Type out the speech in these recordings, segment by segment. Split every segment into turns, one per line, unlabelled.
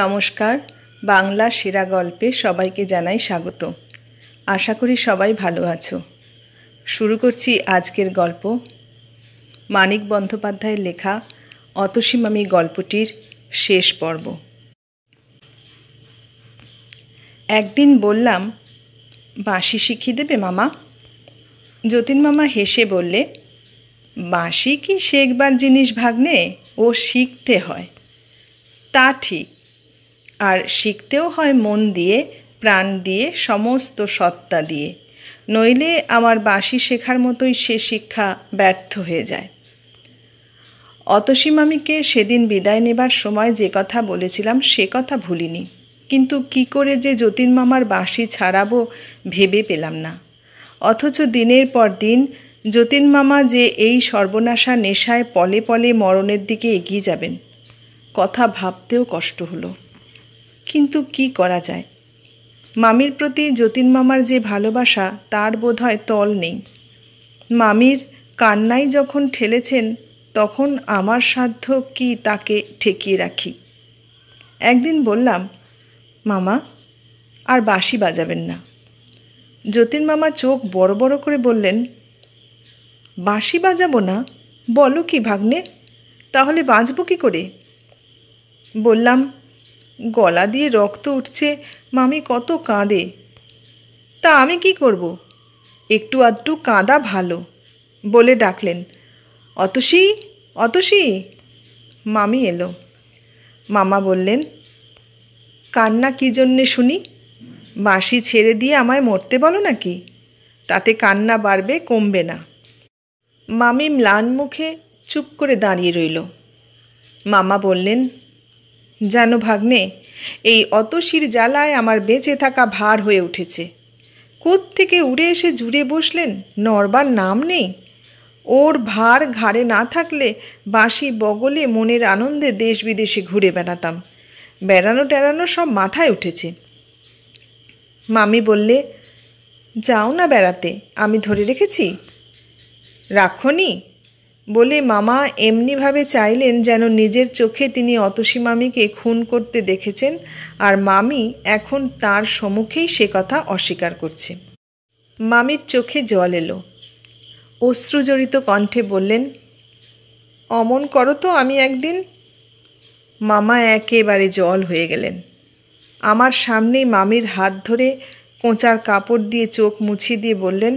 নমস্কার বাংলা সেরা গল্পে সবাইকে জানাই স্বাগত আশা করি সবাই ভালো আছো শুরু করছি আজকের গল্প মানিক বন্দ্যোপাধ্যায়ের লেখা অতসীমামি গল্পটির শেষ পর্ব একদিন বললাম বাঁশি শিখিয়ে দেবে মামা যতীন মামা হেসে বললে বাঁশি কি শেখবার জিনিস ভাগ্নে ও শিখতে হয় তা ঠিক আর শিখতেও হয় মন দিয়ে প্রাণ দিয়ে সমস্ত সত্তা দিয়ে নইলে আমার বাঁশি শেখার মতোই সে শিক্ষা ব্যর্থ হয়ে যায় অতসীমামিকে সেদিন বিদায় নেবার সময় যে কথা বলেছিলাম সে কথা ভুলিনি কিন্তু কি করে যে যতীনমামার বাঁশি ছাড়াবো ভেবে পেলাম না অথচ দিনের পর দিন যতীনমামা যে এই সর্বনাশা নেশায় পলে পলে মরণের দিকে এগিয়ে যাবেন কথা ভাবতেও কষ্ট হলো কিন্তু কি করা যায় মামির প্রতি যতীন মামার যে ভালোবাসা তার বোধহয় তল নেই মামির কান্নাই যখন ঠেলেছেন তখন আমার সাধ্য কি তাকে ঠেকিয়ে রাখি একদিন বললাম মামা আর বাসি বাজাবেন না যতীন মামা চোখ বড় বড় করে বললেন বাঁশি বাজাবো না বলো কি ভাগ্নে তাহলে বাঁচব কি করে বললাম গলা দিয়ে রক্ত উঠছে মামি কত কাঁদে তা আমি কি করব একটু আধটু কাঁদা ভালো বলে ডাকলেন অতসী অতসী মামি এলো মামা বললেন কান্না কি জন্যে শুনি বাঁশি ছেড়ে দিয়ে আমায় মরতে বলো নাকি তাতে কান্না বাড়বে কমবে না মামি ম্লান মুখে চুপ করে দাঁড়িয়ে রইল মামা বললেন জানো ভাগ্নে এই অতশির জ্বালায় আমার বেঁচে থাকা ভার হয়ে উঠেছে থেকে উড়ে এসে জুড়ে বসলেন নরবার নাম নেই ওর ভার ঘাড়ে না থাকলে বাঁশি বগলে মনের আনন্দে দেশ বিদেশে ঘুরে বেড়াতাম বেড়ানো টেড়ানো সব মাথায় উঠেছে মামি বললে যাও না বেড়াতে আমি ধরে রেখেছি রাখনি বলে মামা এমনিভাবে চাইলেন যেন নিজের চোখে তিনি অতসী মামিকে খুন করতে দেখেছেন আর মামি এখন তার সম্মুখেই সে কথা অস্বীকার করছে মামির চোখে জল এলো অশ্রুজড়িত কণ্ঠে বললেন অমন করো তো আমি একদিন মামা একেবারে জল হয়ে গেলেন আমার সামনেই মামির হাত ধরে কোঁচার কাপড় দিয়ে চোখ মুছিয়ে দিয়ে বললেন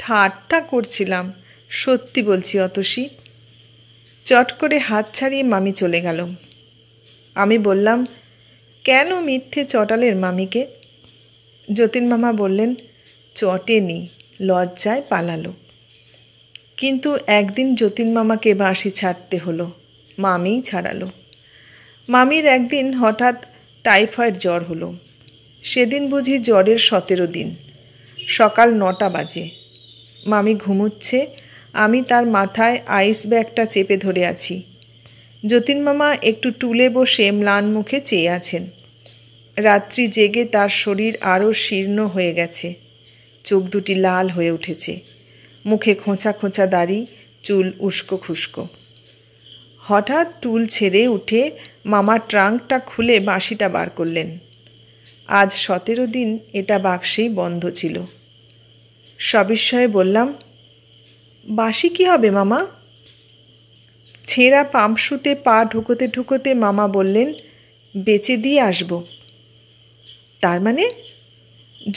ঠাট্টা করছিলাম সত্যি বলছি অতসী চট করে হাত ছাড়িয়ে মামি চলে গেল আমি বললাম কেন মিথ্যে চটালের মামিকে যতীন মামা বললেন চটেনি লজ্জায় পালালো কিন্তু একদিন যতীন মামাকে বাঁশি ছাড়তে হলো মামিই ছাড়ালো মামির একদিন হঠাৎ টাইফয়েড জ্বর হলো সেদিন বুঝি জ্বরের সতেরো দিন সকাল নটা বাজে মামি ঘুমুচ্ছে আমি তার মাথায় আইস ব্যাগটা চেপে ধরে আছি যতীনমামা একটু টুলে বসে ম্লান মুখে চেয়ে আছেন রাত্রি জেগে তার শরীর আরও শীর্ণ হয়ে গেছে চোখ দুটি লাল হয়ে উঠেছে মুখে খোঁচা খোঁচা দাড়ি চুল উস্কো খুস্কো হঠাৎ টুল ছেড়ে উঠে মামা ট্রাঙ্কটা খুলে বাঁশিটা বার করলেন আজ সতেরো দিন এটা বাক্সেই বন্ধ ছিল সবিস্ময়ে বললাম বাসি কি হবে মামা ছেঁড়া পাম্পসুতে পা ঢুকোতে ঢুকোতে মামা বললেন বেচে দিয়ে আসব তার মানে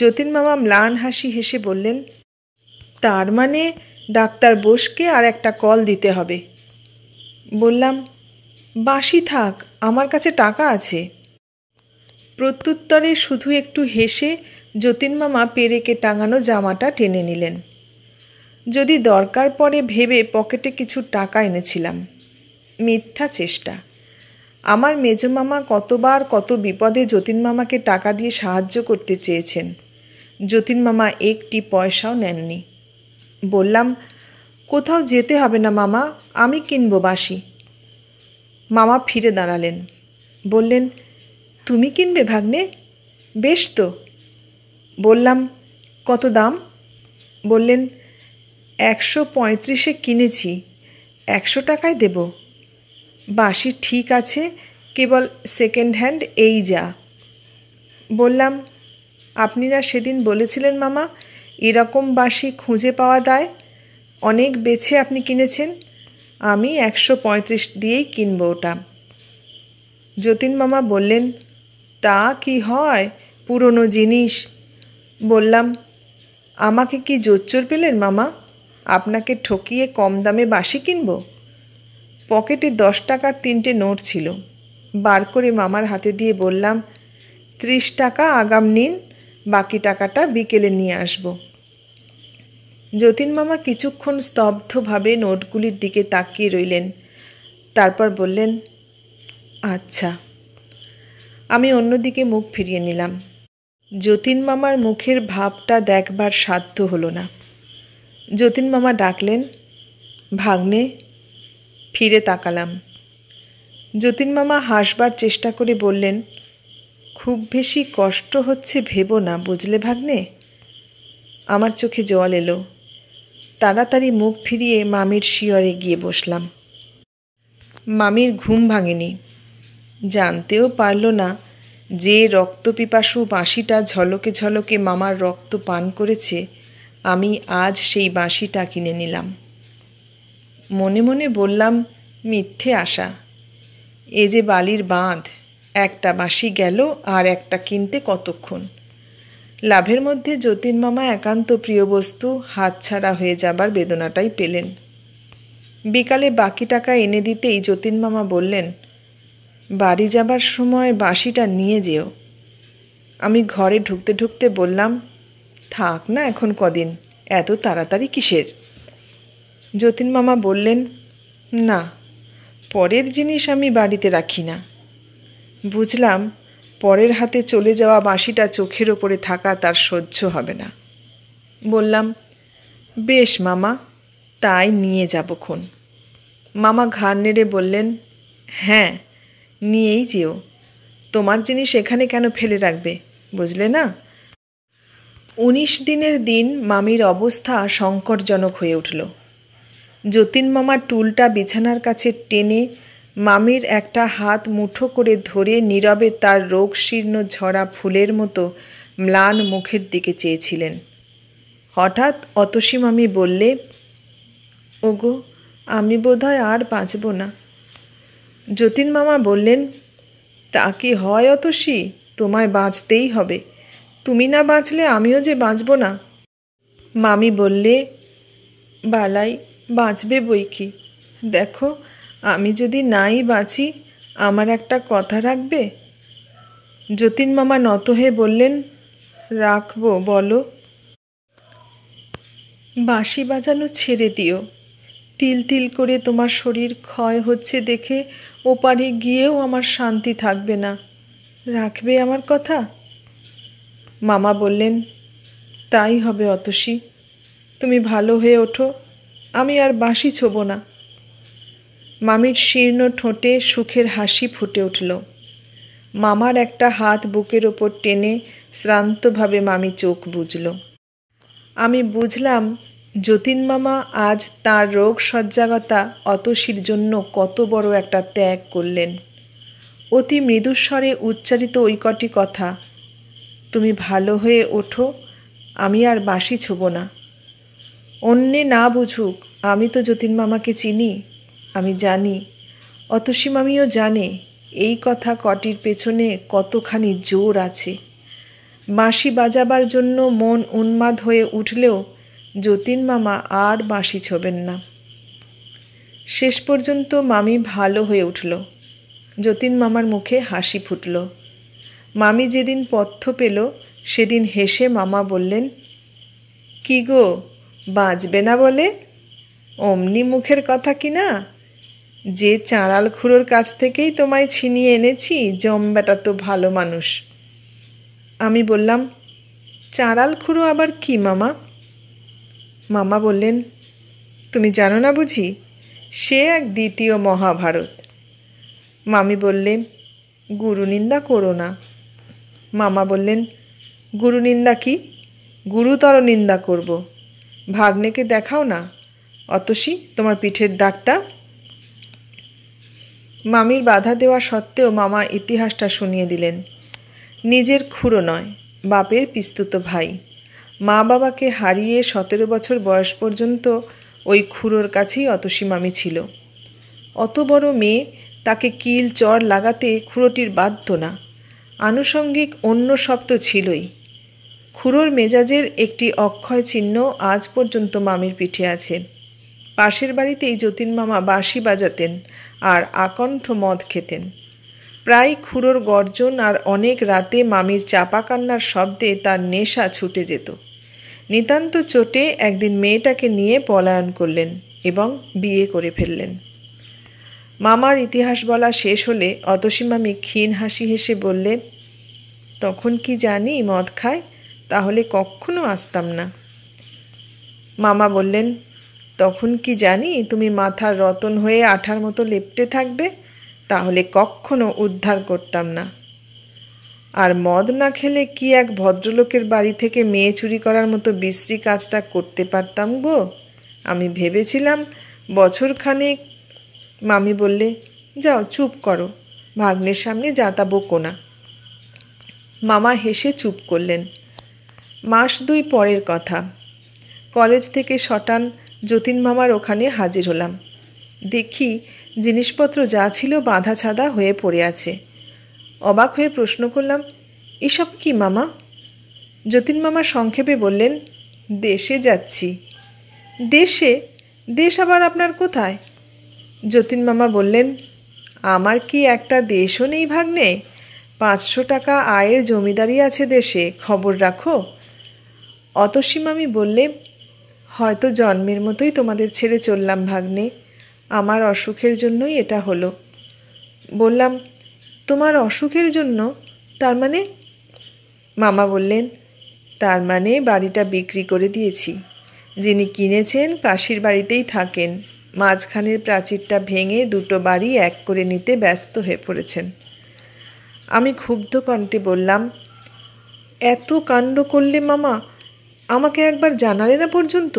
যতীন মামা ম্লান হাসি হেসে বললেন তার মানে ডাক্তার বোসকে আর একটা কল দিতে হবে বললাম বাসি থাক আমার কাছে টাকা আছে প্রত্যুত্তরে শুধু একটু হেসে যতীন মামা পেরেকে টাঙানো জামাটা টেনে নিলেন যদি দরকার পড়ে ভেবে পকেটে কিছু টাকা এনেছিলাম মিথ্যা চেষ্টা আমার মেজমামা কতবার কত বিপদে যতীন মামাকে টাকা দিয়ে সাহায্য করতে চেয়েছেন যতীন মামা একটি পয়সাও নেননি বললাম কোথাও যেতে হবে না মামা আমি কিনব বাসি মামা ফিরে দাঁড়ালেন বললেন তুমি কিনবে ভাগ্নে বেশ তো বললাম কত দাম বললেন একশো পঁয়ত্রিশে কিনেছি একশো টাকায় দেব বাসি ঠিক আছে কেবল সেকেন্ড হ্যান্ড এই যা বললাম আপনি না সেদিন বলেছিলেন মামা এরকম বাসি খুঁজে পাওয়া দেয় অনেক বেছে আপনি কিনেছেন আমি একশো পঁয়ত্রিশ দিয়েই কিনব ওটা যতীন মামা বললেন তা কি হয় পুরনো জিনিস বললাম আমাকে কি জোচ্চর পেলেন মামা আপনাকে ঠকিয়ে কম দামে বাসি কিনব পকেটে দশ টাকার তিনটে নোট ছিল বার করে মামার হাতে দিয়ে বললাম ত্রিশ টাকা আগাম নিন বাকি টাকাটা বিকেলে নিয়ে আসব যতীন মামা কিছুক্ষণ স্তব্ধভাবে নোটগুলির দিকে তাকিয়ে রইলেন তারপর বললেন আচ্ছা আমি অন্যদিকে মুখ ফিরিয়ে নিলাম যতীন মামার মুখের ভাবটা দেখবার সাধ্য হলো না যতীন মামা ডাকলেন ভাগ্নে ফিরে তাকালাম যতীন মামা হাসবার চেষ্টা করে বললেন খুব বেশি কষ্ট হচ্ছে ভেবো না বুঝলে ভাগ্নে আমার চোখে জল এলো তাড়াতাড়ি মুখ ফিরিয়ে মামির শিয়রে গিয়ে বসলাম মামির ঘুম ভাঙেনি জানতেও পারল না যে রক্তপিপাসু বাঁশিটা ঝলকে ঝলকে মামার রক্ত পান করেছে আমি আজ সেই বাঁশিটা কিনে নিলাম মনে মনে বললাম মিথ্যে আশা এ যে বালির বাঁধ একটা বাঁশি গেল আর একটা কিনতে কতক্ষণ লাভের মধ্যে যতীন মামা একান্ত প্রিয় বস্তু হাতছাড়া হয়ে যাবার বেদনাটাই পেলেন বিকালে বাকি টাকা এনে দিতেই যতীন মামা বললেন বাড়ি যাবার সময় বাঁশিটা নিয়ে যেও আমি ঘরে ঢুকতে ঢুকতে বললাম থাক না এখন কদিন এত তাড়াতাড়ি কিসের যতীন মামা বললেন না পরের জিনিস আমি বাড়িতে রাখি না বুঝলাম পরের হাতে চলে যাওয়া বাঁশিটা চোখের ওপরে থাকা তার সহ্য হবে না বললাম বেশ মামা তাই নিয়ে যাব খুন মামা ঘাড় নেড়ে বললেন হ্যাঁ নিয়েই যেও তোমার জিনিস এখানে কেন ফেলে রাখবে বুঝলে না উনিশ দিনের দিন মামির অবস্থা সংকটজনক হয়ে উঠল যতীন মামা টুলটা বিছানার কাছে টেনে মামির একটা হাত মুঠো করে ধরে নীরবে তার রোগ শীর্ণ ঝরা ফুলের মতো ম্লান মুখের দিকে চেয়েছিলেন হঠাৎ অতসী মামি বললে ওগো আমি বোধহয় আর বাঁচব না যতীন মামা বললেন তা কি হয় অতসী তোমায় বাঁচতেই হবে তুমি না বাঁচলে আমিও যে বাঁচব না মামি বললে বালাই বাঁচবে বই কি দেখো আমি যদি নাই বাঁচি আমার একটা কথা রাখবে যতীন মামা নত হয়ে বললেন রাখবো বলো বাঁশি বাজানো ছেড়ে দিও তিল তিল করে তোমার শরীর ক্ষয় হচ্ছে দেখে ওপারে গিয়েও আমার শান্তি থাকবে না রাখবে আমার কথা মামা বললেন তাই হবে অতসি তুমি ভালো হয়ে ওঠো আমি আর বাঁশি ছোব না মামির শীর্ণ ঠোঁটে সুখের হাসি ফুটে উঠল মামার একটা হাত বুকের ওপর টেনে শ্রান্তভাবে মামি চোখ বুঝল আমি বুঝলাম যতীন মামা আজ তার রোগ সজ্জাগতা অতসির জন্য কত বড় একটা ত্যাগ করলেন অতি মৃদুস্বরে উচ্চারিত ঐকটি কথা তুমি ভালো হয়ে ওঠো আমি আর বাঁশি ছুব না অন্যে না বুঝুক আমি তো যতীন মামাকে চিনি আমি জানি অতসীমামিও জানে এই কথা কটির পেছনে কতখানি জোর আছে বাঁশি বাজাবার জন্য মন উন্মাদ হয়ে উঠলেও যতীন মামা আর বাঁশি ছোবেন না শেষ পর্যন্ত মামি ভালো হয়ে উঠল যতীন মামার মুখে হাসি ফুটল মামি যেদিন পথ্য পেল সেদিন হেসে মামা বললেন কি গো বাঁচবে না বলে অমনি মুখের কথা কি না যে চাঁড়াল খুঁড়োর কাছ থেকেই তোমায় ছিনিয়ে এনেছি জম্বেটা তো ভালো মানুষ আমি বললাম চাঁড়াল খুঁড়ো আবার কি মামা মামা বললেন তুমি জানো না বুঝি সে এক দ্বিতীয় মহাভারত মামি বললে গুরু নিন্দা করো না মামা বললেন গুরু নিন্দা কি গুরুতর নিন্দা করব ভাগ্নেকে দেখাও না অতসি তোমার পিঠের দাগটা মামির বাধা দেওয়া সত্ত্বেও মামা ইতিহাসটা শুনিয়ে দিলেন নিজের খুঁড়ো নয় বাপের পিস্তুত ভাই মা বাবাকে হারিয়ে সতেরো বছর বয়স পর্যন্ত ওই খুঁড়োর কাছেই অতসি মামি ছিল অত বড় মেয়ে তাকে কিল চর লাগাতে খুঁড়োটির বাধ্য না আনুষঙ্গিক অন্য সব তো ছিলই খুড়োর মেজাজের একটি অক্ষয় চিহ্ন আজ পর্যন্ত মামির পিঠে আছে পাশের বাড়িতেই যতীন মামা বাঁশি বাজাতেন আর আকণ্ঠ মদ খেতেন প্রায় খুড়োর গর্জন আর অনেক রাতে মামির চাপা কান্নার শব্দে তার নেশা ছুটে যেত নিতান্ত চোটে একদিন মেয়েটাকে নিয়ে পলায়ন করলেন এবং বিয়ে করে ফেললেন মামার ইতিহাস বলা শেষ হলে অতসীমামি ক্ষীণ হাসি হেসে বললেন তখন কি জানি মদ খায় তাহলে কখনো আসতাম না মামা বললেন তখন কি জানি তুমি মাথার রতন হয়ে আঠার মতো লেপটে থাকবে তাহলে কখনো উদ্ধার করতাম না আর মদ না খেলে কি এক ভদ্রলোকের বাড়ি থেকে মেয়ে চুরি করার মতো বিশ্রী কাজটা করতে পারতাম গো আমি ভেবেছিলাম বছরখানেক মামি বললে যাও চুপ করো ভাগ্নের সামনে বোকো কোনা মামা হেসে চুপ করলেন মাস দুই পরের কথা কলেজ থেকে শটান যতীন মামার ওখানে হাজির হলাম দেখি জিনিসপত্র যা ছিল বাঁধা ছাদা হয়ে পড়ে আছে অবাক হয়ে প্রশ্ন করলাম এসব কি মামা যতীন মামা সংক্ষেপে বললেন দেশে যাচ্ছি দেশে দেশ আবার আপনার কোথায় যতীন মামা বললেন আমার কি একটা দেশও নেই ভাগ্নে পাঁচশো টাকা আয়ের জমিদারি আছে দেশে খবর রাখো আমি বললে হয়তো জন্মের মতোই তোমাদের ছেড়ে চললাম ভাগ্নে আমার অসুখের জন্যই এটা হলো বললাম তোমার অসুখের জন্য তার মানে মামা বললেন তার মানে বাড়িটা বিক্রি করে দিয়েছি যিনি কিনেছেন কাশির বাড়িতেই থাকেন মাঝখানের প্রাচীরটা ভেঙে দুটো বাড়ি এক করে নিতে ব্যস্ত হয়ে পড়েছেন আমি ক্ষুব্ধ কণ্ঠে বললাম এত কাণ্ড করলে মামা আমাকে একবার জানালে না পর্যন্ত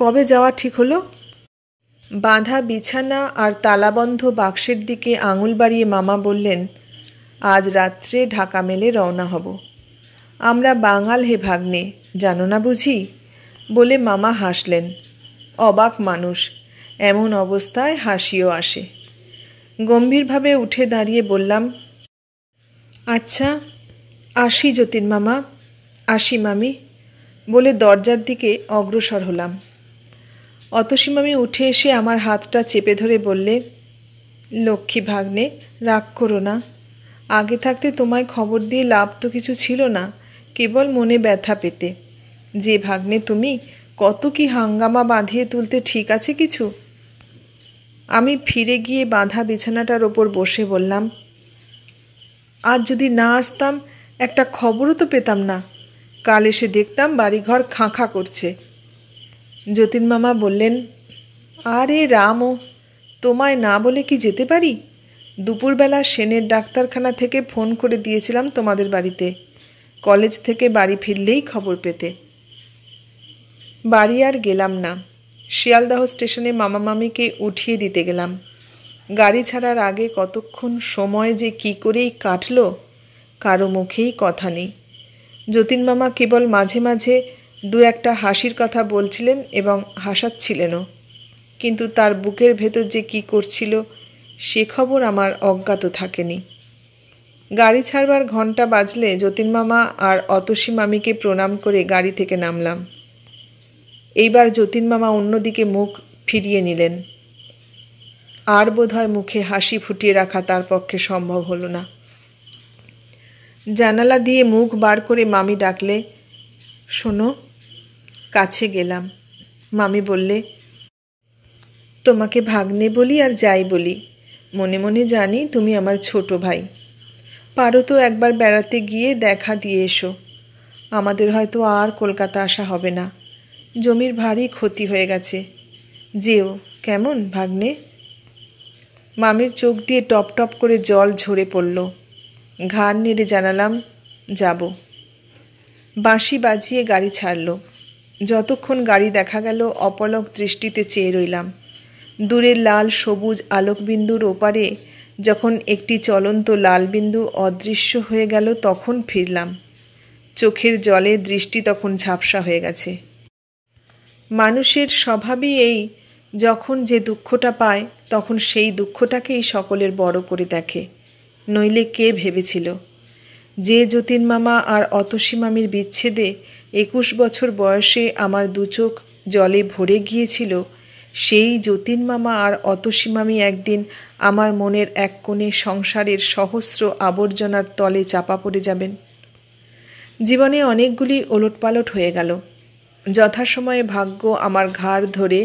কবে যাওয়া ঠিক হলো বাঁধা বিছানা আর তালাবন্ধ বাক্সের দিকে আঙুল বাড়িয়ে মামা বললেন আজ রাত্রে ঢাকা মেলে রওনা হব আমরা বাঙাল হে ভাগ্নে জানো না বুঝি বলে মামা হাসলেন অবাক মানুষ এমন অবস্থায় হাসিও আসে গম্ভীরভাবে উঠে দাঁড়িয়ে বললাম আচ্ছা আসি যতীন মামা আসি মামি বলে দরজার দিকে অগ্রসর হলাম অতসীমামি উঠে এসে আমার হাতটা চেপে ধরে বললে লক্ষ্মী ভাগ্নে রাগ করো না আগে থাকতে তোমায় খবর দিয়ে লাভ তো কিছু ছিল না কেবল মনে ব্যথা পেতে যে ভাগ্নে তুমি কত কি হাঙ্গামা বাঁধিয়ে তুলতে ঠিক আছে কিছু আমি ফিরে গিয়ে বাঁধা বিছানাটার ওপর বসে বললাম আর যদি না আসতাম একটা খবরও তো পেতাম না কাল এসে দেখতাম বাড়িঘর খাঁখা করছে যতীন মামা বললেন আরে রামও তোমায় না বলে কি যেতে পারি দুপুরবেলা সেনের ডাক্তারখানা থেকে ফোন করে দিয়েছিলাম তোমাদের বাড়িতে কলেজ থেকে বাড়ি ফিরলেই খবর পেতে বাড়ি আর গেলাম না শিয়ালদাহ স্টেশনে মামা মামিকে উঠিয়ে দিতে গেলাম গাড়ি ছাড়ার আগে কতক্ষণ সময় যে কি করেই কাটল কারো মুখেই কথা নেই যতীন মামা কেবল মাঝে মাঝে দু একটা হাসির কথা বলছিলেন এবং হাসাচ্ছিলেনও কিন্তু তার বুকের ভেতর যে কি করছিল সে খবর আমার অজ্ঞাত থাকেনি গাড়ি ছাড়বার ঘন্টা বাজলে যতীন মামা আর অতসী মামিকে প্রণাম করে গাড়ি থেকে নামলাম এইবার যতীন মামা অন্যদিকে মুখ ফিরিয়ে নিলেন আর বোধহয় মুখে হাসি ফুটিয়ে রাখা তার পক্ষে সম্ভব হলো না জানালা দিয়ে মুখ বার করে মামি ডাকলে শোনো কাছে গেলাম মামি বললে তোমাকে ভাগ্নে বলি আর যাই বলি মনে মনে জানি তুমি আমার ছোট ভাই পারো তো একবার বেড়াতে গিয়ে দেখা দিয়ে এসো আমাদের হয়তো আর কলকাতা আসা হবে না জমির ভারী ক্ষতি হয়ে গেছে যেও কেমন ভাগ্নে মামির চোখ দিয়ে টপ টপ করে জল ঝরে পড়ল ঘাড় নেড়ে জানালাম যাব বাঁশি বাজিয়ে গাড়ি ছাড়ল যতক্ষণ গাড়ি দেখা গেল অপলক দৃষ্টিতে চেয়ে রইলাম দূরের লাল সবুজ আলোকবিন্দুর ওপারে যখন একটি চলন্ত লাল বিন্দু অদৃশ্য হয়ে গেল তখন ফিরলাম চোখের জলে দৃষ্টি তখন ঝাপসা হয়ে গেছে মানুষের স্বভাবই এই যখন যে দুঃখটা পায় তখন সেই দুঃখটাকেই সকলের বড় করে দেখে নইলে কে ভেবেছিল যে যতীনমামা আর অতসীমামির বিচ্ছেদে একুশ বছর বয়সে আমার দুচোখ জলে ভরে গিয়েছিল সেই যতীনমামা আর অতসীমামি একদিন আমার মনের এক কোণে সংসারের সহস্র আবর্জনার তলে চাপা পড়ে যাবেন জীবনে অনেকগুলি ওলটপালট হয়ে গেল যথাসময়ে ভাগ্য আমার ঘাড় ধরে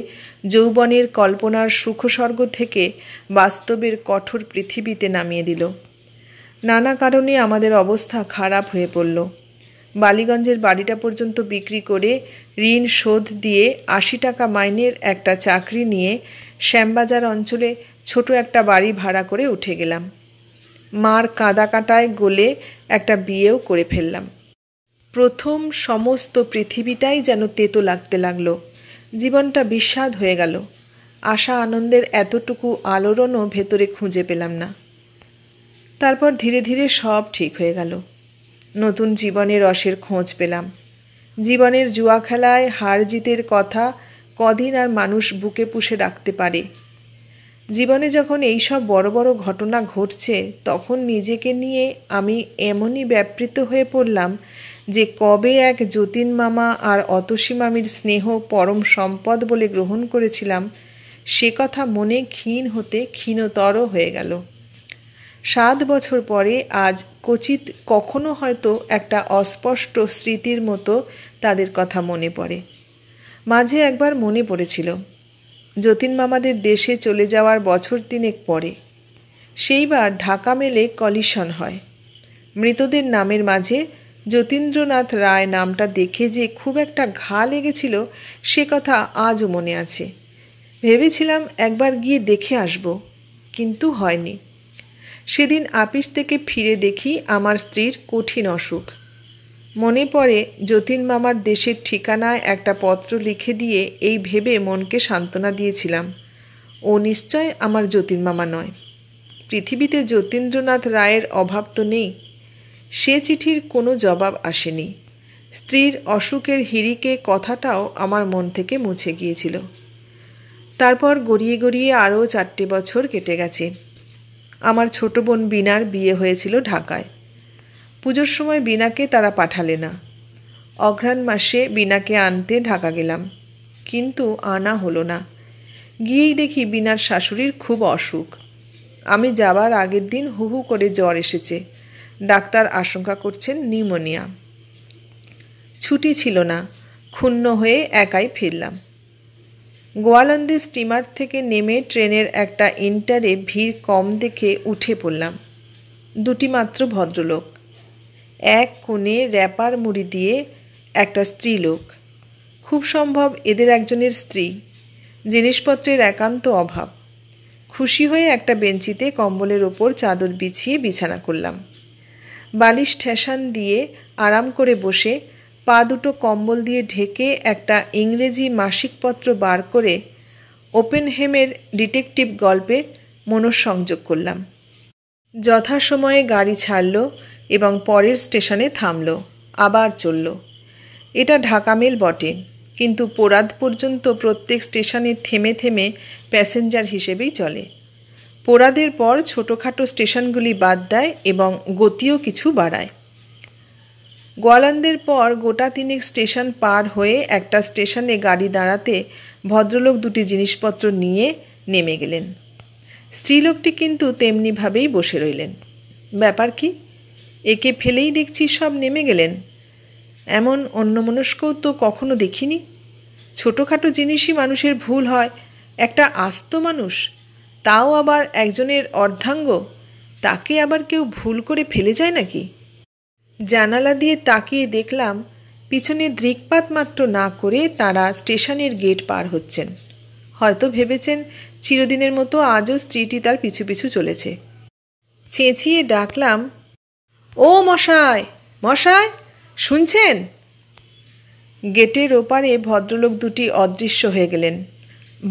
যৌবনের কল্পনার সুখস্বর্গ থেকে বাস্তবের কঠোর পৃথিবীতে নামিয়ে দিল নানা কারণে আমাদের অবস্থা খারাপ হয়ে পড়ল বালিগঞ্জের বাড়িটা পর্যন্ত বিক্রি করে ঋণ শোধ দিয়ে আশি টাকা মাইনের একটা চাকরি নিয়ে শ্যামবাজার অঞ্চলে ছোট একটা বাড়ি ভাড়া করে উঠে গেলাম মার কাঁদা কাটায় গলে একটা বিয়েও করে ফেললাম প্রথম সমস্ত পৃথিবীটাই যেন তেতো লাগতে লাগলো জীবনটা বিস্বাদ হয়ে গেল আশা আনন্দের এতটুকু আলোড়নও ভেতরে খুঁজে পেলাম না তারপর ধীরে ধীরে সব ঠিক হয়ে গেল নতুন জীবনের রসের খোঁজ পেলাম জীবনের জুয়া খেলায় হার জিতের কথা কদিন আর মানুষ বুকে পুষে রাখতে পারে জীবনে যখন এইসব বড় বড় ঘটনা ঘটছে তখন নিজেকে নিয়ে আমি এমনই ব্যাপৃত হয়ে পড়লাম যে কবে এক যতীন মামা আর অতসী মামির স্নেহ পরম সম্পদ বলে গ্রহণ করেছিলাম সে কথা মনে ক্ষীণ হতে ক্ষীণতর হয়ে গেল সাত বছর পরে আজ কচিত কখনো হয়তো একটা অস্পষ্ট স্মৃতির মতো তাদের কথা মনে পড়ে মাঝে একবার মনে পড়েছিল যতীন মামাদের দেশে চলে যাওয়ার বছর তিনেক পরে সেইবার ঢাকা মেলে কলিশন হয় মৃতদের নামের মাঝে যতীন্দ্রনাথ রায় নামটা দেখে যে খুব একটা ঘা লেগেছিল সে কথা আজও মনে আছে ভেবেছিলাম একবার গিয়ে দেখে আসব কিন্তু হয়নি সেদিন আপিস থেকে ফিরে দেখি আমার স্ত্রীর কঠিন অসুখ মনে পড়ে যতীন মামার দেশের ঠিকানায় একটা পত্র লিখে দিয়ে এই ভেবে মনকে সান্ত্বনা দিয়েছিলাম ও নিশ্চয় আমার যতীন মামা নয় পৃথিবীতে যতীন্দ্রনাথ রায়ের অভাব তো নেই সে চিঠির কোনো জবাব আসেনি স্ত্রীর অসুখের হিরিকে কথাটাও আমার মন থেকে মুছে গিয়েছিল তারপর গড়িয়ে গড়িয়ে আরও চারটে বছর কেটে গেছে আমার ছোট বোন বিনার বিয়ে হয়েছিল ঢাকায় পুজোর সময় বিনাকে তারা পাঠালে না অঘ্রাণ মাসে বিনাকে আনতে ঢাকা গেলাম কিন্তু আনা হলো না গিয়েই দেখি বিনার শাশুড়ির খুব অসুখ আমি যাবার আগের দিন হুহু করে জ্বর এসেছে ডাক্তার আশঙ্কা করছেন নিউমোনিয়া ছুটি ছিল না ক্ষুণ্ণ হয়ে একাই ফিরলাম গোয়ালন্দি স্টিমার থেকে নেমে ট্রেনের একটা ইন্টারে ভিড় কম দেখে উঠে পড়লাম দুটি মাত্র ভদ্রলোক এক কোণে র্যাপার মুড়ি দিয়ে একটা স্ত্রীলোক খুব সম্ভব এদের একজনের স্ত্রী জিনিসপত্রের একান্ত অভাব খুশি হয়ে একটা বেঞ্চিতে কম্বলের ওপর চাদর বিছিয়ে বিছানা করলাম বালিশ ঠেসান দিয়ে আরাম করে বসে পা দুটো কম্বল দিয়ে ঢেকে একটা ইংরেজি মাসিকপত্র বার করে ওপেন হেমের ডিটেকটিভ গল্পে মনঃসংযোগ করলাম যথাসময়ে গাড়ি ছাড়ল এবং পরের স্টেশনে থামল আবার চলল এটা ঢাকা মেল বটে কিন্তু পোরাদ পর্যন্ত প্রত্যেক স্টেশনে থেমে থেমে প্যাসেঞ্জার হিসেবেই চলে পোড়াদের পর ছোটোখাটো স্টেশনগুলি বাদ দেয় এবং গতিও কিছু বাড়ায় গোয়ালানদের পর গোটা তিনেক স্টেশন পার হয়ে একটা স্টেশনে গাড়ি দাঁড়াতে ভদ্রলোক দুটি জিনিসপত্র নিয়ে নেমে গেলেন স্ত্রীলোকটি কিন্তু তেমনিভাবেই বসে রইলেন ব্যাপার কি একে ফেলেই দেখছি সব নেমে গেলেন এমন অন্যমনস্কও তো কখনো দেখিনি ছোটোখাটো জিনিসই মানুষের ভুল হয় একটা আস্ত মানুষ তাও আবার একজনের অর্ধাঙ্গ তাকে আবার কেউ ভুল করে ফেলে যায় নাকি জানালা দিয়ে তাকিয়ে দেখলাম পিছনে দৃকপাত মাত্র না করে তারা স্টেশনের গেট পার হচ্ছেন হয়তো ভেবেছেন চিরদিনের মতো আজও স্ত্রীটি তার পিছু পিছু চলেছে চেঁচিয়ে ডাকলাম ও মশাই মশাই শুনছেন গেটের ওপারে ভদ্রলোক দুটি অদৃশ্য হয়ে গেলেন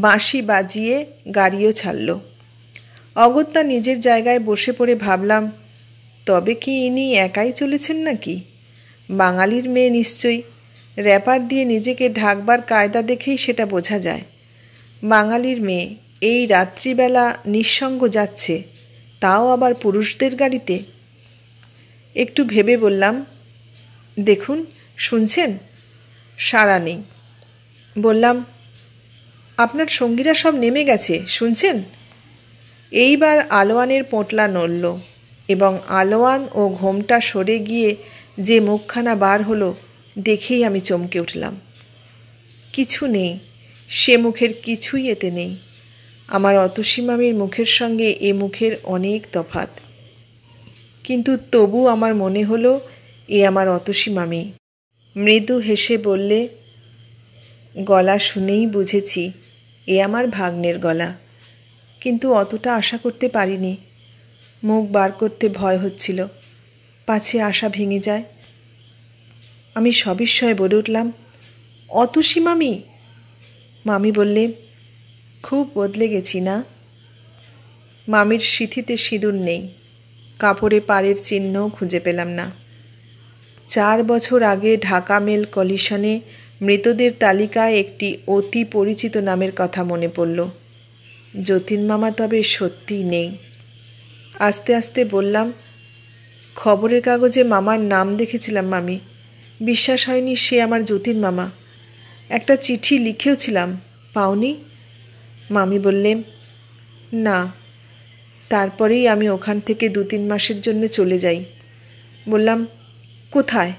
বাঁশি বাজিয়ে গাড়িও ছাড়ল অগত্যা নিজের জায়গায় বসে পড়ে ভাবলাম তবে কি ইনি একাই চলেছেন নাকি বাঙালির মেয়ে নিশ্চয়ই র্যাপার দিয়ে নিজেকে ঢাকবার কায়দা দেখেই সেটা বোঝা যায় বাঙালির মেয়ে এই রাত্রিবেলা নিঃসঙ্গ যাচ্ছে তাও আবার পুরুষদের গাড়িতে একটু ভেবে বললাম দেখুন শুনছেন সারা নেই বললাম আপনার সঙ্গীরা সব নেমে গেছে শুনছেন এইবার আলোয়ানের পোঁটলা নড়ল এবং আলোয়ান ও ঘোমটা সরে গিয়ে যে মুখখানা বার হলো দেখেই আমি চমকে উঠলাম কিছু নেই সে মুখের কিছুই এতে নেই আমার অতসীমামির মুখের সঙ্গে এ মুখের অনেক তফাত কিন্তু তবু আমার মনে হলো এ আমার অতসীমামি মৃদু হেসে বললে গলা শুনেই বুঝেছি এ আমার ভাগ্নের গলা কিন্তু অতটা আশা করতে পারিনি মুখ বার করতে ভয় হচ্ছিল পাছে আশা ভেঙে যায় আমি সবিস্ময়ে বলে উঠলাম অতসী মামি মামি বললেন খুব বদলে গেছি না মামির সিথিতে সিঁদুর নেই কাপড়ে পাড়ের চিহ্নও খুঁজে পেলাম না চার বছর আগে ঢাকা মেল কলিশনে মৃতদের তালিকায় একটি অতি পরিচিত নামের কথা মনে পড়ল যতীন মামা তবে সত্যিই নেই আস্তে আস্তে বললাম খবরের কাগজে মামার নাম দেখেছিলাম মামি বিশ্বাস হয়নি সে আমার যতীন মামা একটা চিঠি লিখেওছিলাম পাওনি মামি বললেন না তারপরেই আমি ওখান থেকে দু তিন মাসের জন্য চলে যাই বললাম কোথায়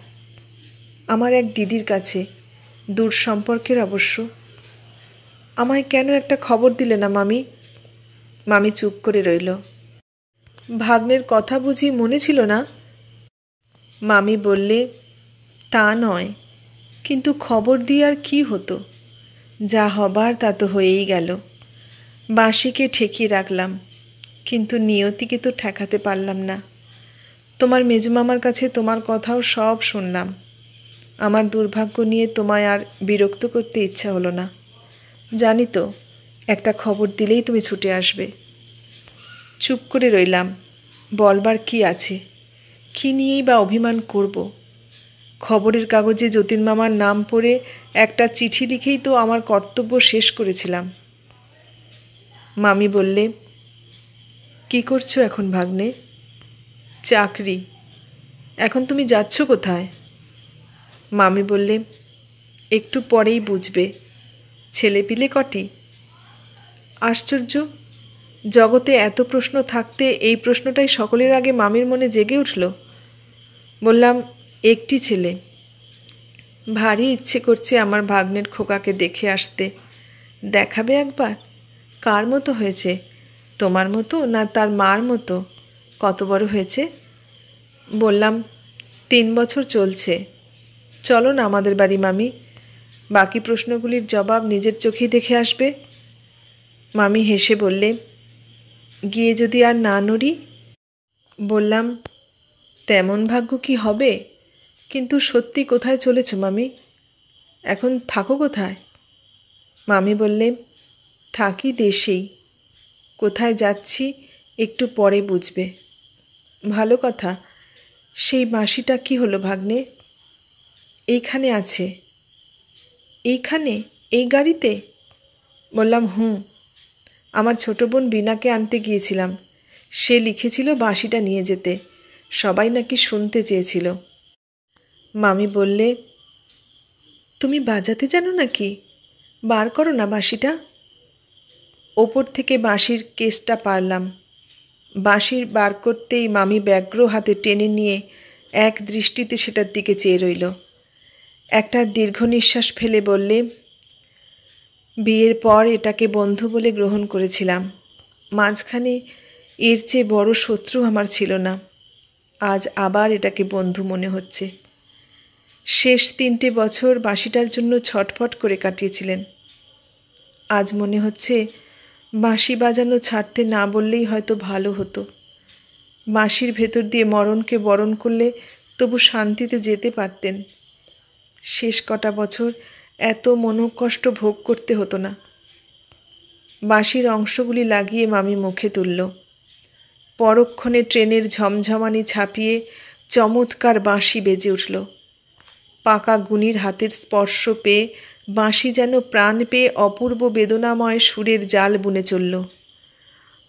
আমার এক দিদির কাছে দূর সম্পর্কের অবশ্য আমায় কেন একটা খবর দিলে না মামি মামি চুপ করে রইল ভাগ্নের কথা বুঝি মনে ছিল না মামি বললে তা নয় কিন্তু খবর দিয়ে আর কি হতো যা হবার তা তো হয়েই গেল বাঁশিকে ঠেকিয়ে রাখলাম কিন্তু নিয়তিকে তো ঠেকাতে পারলাম না তোমার মেজমামার কাছে তোমার কথাও সব শুনলাম আমার দুর্ভাগ্য নিয়ে তোমায় আর বিরক্ত করতে ইচ্ছা হলো না জানি তো একটা খবর দিলেই তুমি ছুটে আসবে চুপ করে রইলাম বলবার কি আছে কি নিয়েই বা অভিমান করব খবরের কাগজে যতীন মামার নাম পড়ে একটা চিঠি লিখেই তো আমার কর্তব্য শেষ করেছিলাম মামি বললে কি করছো এখন ভাগ্নে চাকরি এখন তুমি যাচ্ছ কোথায় মামি বললে একটু পরেই বুঝবে ছেলে পিলে কটি আশ্চর্য জগতে এত প্রশ্ন থাকতে এই প্রশ্নটাই সকলের আগে মামির মনে জেগে উঠল বললাম একটি ছেলে ভারী ইচ্ছে করছে আমার ভাগ্নের খোকাকে দেখে আসতে দেখাবে একবার কার মতো হয়েছে তোমার মতো না তার মার মতো কত বড় হয়েছে বললাম তিন বছর চলছে চলো না আমাদের বাড়ি মামি বাকি প্রশ্নগুলির জবাব নিজের চোখেই দেখে আসবে মামি হেসে বললে গিয়ে যদি আর না নড়ি বললাম তেমন ভাগ্য কি হবে কিন্তু সত্যি কোথায় চলেছ মামি এখন থাকো কোথায় মামি বললে থাকি দেশেই কোথায় যাচ্ছি একটু পরে বুঝবে ভালো কথা সেই মাসিটা কি হলো ভাগ্নে এইখানে আছে এইখানে এই গাড়িতে বললাম হুম আমার ছোট বোন বিনাকে আনতে গিয়েছিলাম সে লিখেছিল বাঁশিটা নিয়ে যেতে সবাই নাকি শুনতে চেয়েছিল মামি বললে তুমি বাজাতে জানো নাকি বার করো না বাঁশিটা ওপর থেকে বাঁশির কেসটা পারলাম বাঁশির বার করতেই মামি ব্যগ্র হাতে টেনে নিয়ে এক দৃষ্টিতে সেটার দিকে চেয়ে রইল একটা দীর্ঘ নিঃশ্বাস ফেলে বললে বিয়ের পর এটাকে বন্ধু বলে গ্রহণ করেছিলাম মাঝখানে এর চেয়ে বড় শত্রু আমার ছিল না আজ আবার এটাকে বন্ধু মনে হচ্ছে শেষ তিনটে বছর বাঁশিটার জন্য ছটফট করে কাটিয়েছিলেন আজ মনে হচ্ছে বাঁশি বাজানো ছাড়তে না বললেই হয়তো ভালো হতো বাঁশির ভেতর দিয়ে মরণকে বরণ করলে তবু শান্তিতে যেতে পারতেন শেষ কটা বছর এত মনোকষ্ট ভোগ করতে হতো না বাঁশির অংশগুলি লাগিয়ে মামি মুখে তুলল পরক্ষণে ট্রেনের ঝমঝমানি ছাপিয়ে চমৎকার বাঁশি বেজে উঠল পাকা গুনির হাতের স্পর্শ পেয়ে বাঁশি যেন প্রাণ পেয়ে অপূর্ব বেদনাময় সুরের জাল বুনে চলল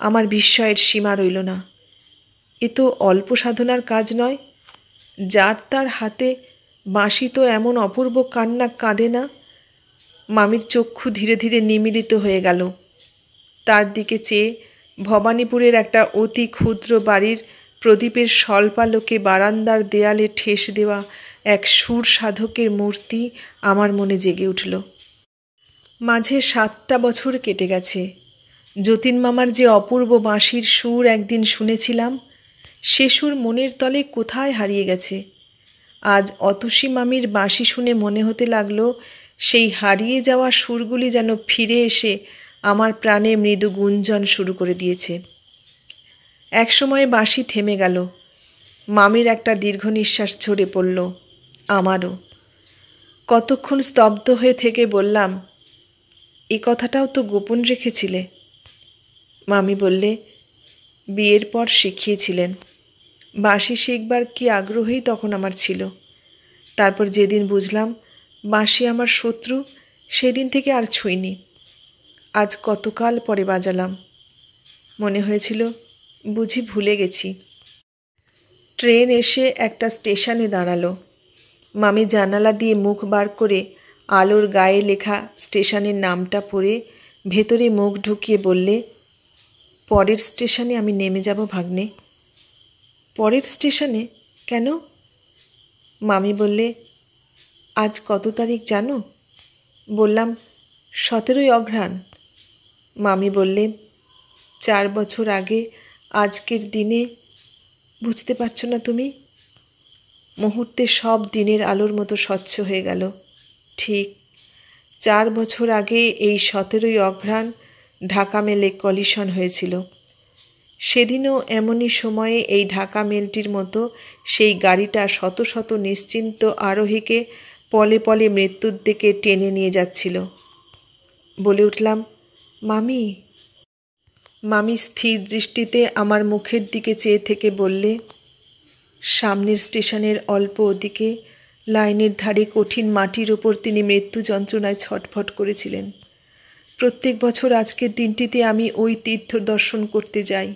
আমার বিস্ময়ের সীমা রইল না এ তো অল্প সাধনার কাজ নয় যার তার হাতে মাসি তো এমন অপূর্ব কান্না কাঁদে না মামির চক্ষু ধীরে ধীরে নিমিলিত হয়ে গেল তার দিকে চেয়ে ভবানীপুরের একটা অতি ক্ষুদ্র বাড়ির প্রদীপের স্বল্পালোকে বারান্দার দেয়ালে ঠেস দেওয়া এক সুর সাধকের মূর্তি আমার মনে জেগে উঠল মাঝে সাতটা বছর কেটে গেছে যতীন মামার যে অপূর্ব বাঁশির সুর একদিন শুনেছিলাম সে সুর মনের তলে কোথায় হারিয়ে গেছে আজ অতসী মামির বাঁশি শুনে মনে হতে লাগলো সেই হারিয়ে যাওয়া সুরগুলি যেন ফিরে এসে আমার প্রাণে মৃদু গুঞ্জন শুরু করে দিয়েছে একসময় বাঁশি থেমে গেল মামির একটা দীর্ঘ নিঃশ্বাস ঝরে পড়ল আমারও কতক্ষণ স্তব্ধ হয়ে থেকে বললাম এ কথাটাও তো গোপন রেখেছিলে মামি বললে বিয়ের পর শিখিয়েছিলেন বাঁশি শিখবার কি আগ্রহই তখন আমার ছিল তারপর যেদিন বুঝলাম বাঁশি আমার শত্রু সেদিন থেকে আর ছুঁইনি আজ কতকাল পরে বাজালাম মনে হয়েছিল বুঝি ভুলে গেছি ট্রেন এসে একটা স্টেশনে দাঁড়ালো মামি জানালা দিয়ে মুখ বার করে আলোর গায়ে লেখা স্টেশনের নামটা পড়ে ভেতরে মুখ ঢুকিয়ে বললে পরের স্টেশনে আমি নেমে যাব ভাগ্নে পরের স্টেশনে কেন মামি বললে আজ কত তারিখ জানো বললাম সতেরোই অঘ্রাণ মামি বললে চার বছর আগে আজকের দিনে বুঝতে পারছো না তুমি মুহূর্তে সব দিনের আলোর মতো স্বচ্ছ হয়ে গেল ঠিক চার বছর আগে এই সতেরোই অঘ্রাণ ঢাকা মেলে কলিশন হয়েছিল সেদিনও এমনই সময়ে এই ঢাকা মেলটির মতো সেই গাড়িটা শত শত নিশ্চিন্ত আরোহীকে পলে পলে মৃত্যুর দিকে টেনে নিয়ে যাচ্ছিল বলে উঠলাম মামি মামি স্থির দৃষ্টিতে আমার মুখের দিকে চেয়ে থেকে বললে সামনের স্টেশনের অল্প ওদিকে লাইনের ধারে কঠিন মাটির ওপর তিনি মৃত্যু যন্ত্রণায় ছটফট করেছিলেন প্রত্যেক বছর আজকের দিনটিতে আমি ওই তীর্থ দর্শন করতে যাই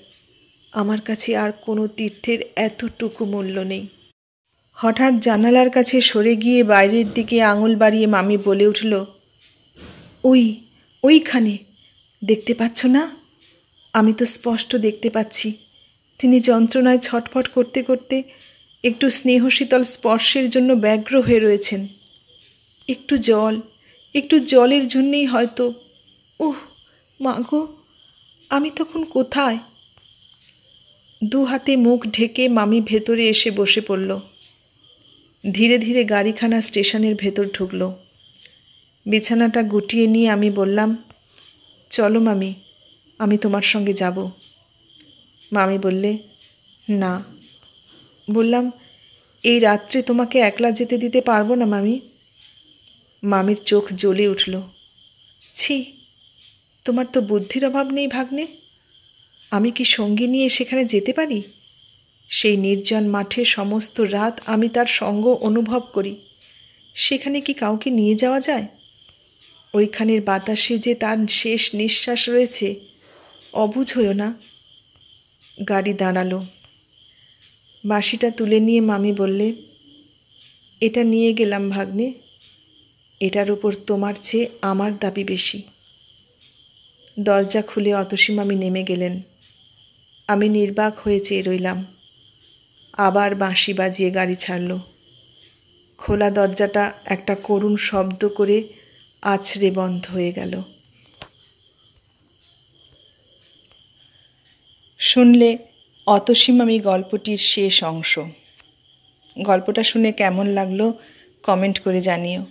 আমার কাছে আর কোনো তীর্থের এতটুকু মূল্য নেই হঠাৎ জানালার কাছে সরে গিয়ে বাইরের দিকে আঙুল বাড়িয়ে মামি বলে উঠল ওই ওইখানে দেখতে পাচ্ছ না আমি তো স্পষ্ট দেখতে পাচ্ছি তিনি যন্ত্রণায় ছটফট করতে করতে একটু স্নেহশীতল স্পর্শের জন্য ব্যগ্র হয়ে রয়েছেন একটু জল একটু জলের জন্যেই হয়তো ওহ মাগো আমি তখন কোথায় দু হাতে মুখ ঢেকে মামি ভেতরে এসে বসে পড়ল ধীরে ধীরে গাড়িখানা স্টেশনের ভেতর ঢুকল বিছানাটা গুটিয়ে নিয়ে আমি বললাম চলো মামি আমি তোমার সঙ্গে যাব মামি বললে না বললাম এই রাত্রে তোমাকে একলা যেতে দিতে পারবো না মামি মামির চোখ জ্বলে উঠল ছি তোমার তো বুদ্ধির অভাব নেই ভাগ্নে আমি কি সঙ্গী নিয়ে সেখানে যেতে পারি সেই নির্জন মাঠে সমস্ত রাত আমি তার সঙ্গ অনুভব করি সেখানে কি কাউকে নিয়ে যাওয়া যায় ওইখানের বাতাসে যে তার শেষ নিঃশ্বাস রয়েছে অবুঝ হয়েও না গাড়ি দাঁড়ালো বাঁশিটা তুলে নিয়ে মামি বললে এটা নিয়ে গেলাম ভাগ্নে এটার উপর তোমার চেয়ে আমার দাবি বেশি দরজা খুলে অতসী মামি নেমে গেলেন আমি নির্বাক হয়ে চেয়ে রইলাম আবার বাঁশি বাজিয়ে গাড়ি ছাড়ল খোলা দরজাটা একটা করুণ শব্দ করে আছড়ে বন্ধ হয়ে গেল শুনলে অতসীম আমি গল্পটির শেষ অংশ গল্পটা শুনে কেমন লাগলো কমেন্ট করে জানিও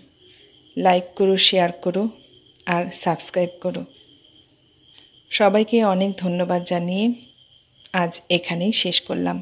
লাইক করো শেয়ার করো আর সাবস্ক্রাইব করো সবাইকে অনেক ধন্যবাদ জানিয়ে আজ এখানেই শেষ করলাম